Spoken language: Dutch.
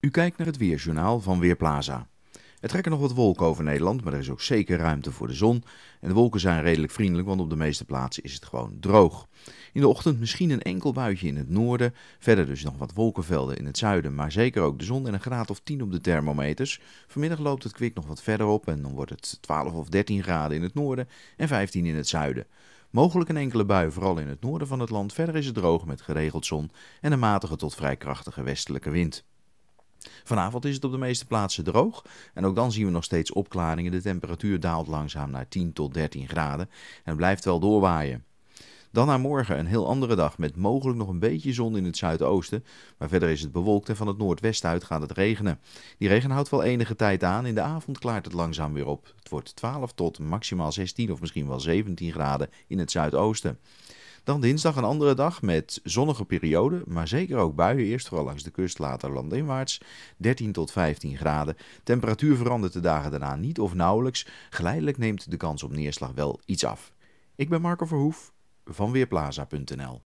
U kijkt naar het Weerjournaal van Weerplaza. Er trekken nog wat wolken over Nederland, maar er is ook zeker ruimte voor de zon. En de wolken zijn redelijk vriendelijk, want op de meeste plaatsen is het gewoon droog. In de ochtend misschien een enkel buitje in het noorden. Verder dus nog wat wolkenvelden in het zuiden, maar zeker ook de zon en een graad of 10 op de thermometers. Vanmiddag loopt het kwik nog wat verder op en dan wordt het 12 of 13 graden in het noorden en 15 in het zuiden. Mogelijk een enkele bui, vooral in het noorden van het land. Verder is het droog met geregeld zon en een matige tot vrij krachtige westelijke wind. Vanavond is het op de meeste plaatsen droog. En ook dan zien we nog steeds opklaringen. De temperatuur daalt langzaam naar 10 tot 13 graden. En blijft wel doorwaaien. Dan naar morgen, een heel andere dag met mogelijk nog een beetje zon in het zuidoosten. Maar verder is het bewolkt en van het noordwesten uit gaat het regenen. Die regen houdt wel enige tijd aan. In de avond klaart het langzaam weer op. Het wordt 12 tot maximaal 16 of misschien wel 17 graden in het zuidoosten. Dan dinsdag een andere dag met zonnige periode, maar zeker ook buien. Eerst vooral langs de kust, later landinwaarts. 13 tot 15 graden. Temperatuur verandert de dagen daarna niet of nauwelijks. Geleidelijk neemt de kans op neerslag wel iets af. Ik ben Marco Verhoef van Weerplaza.nl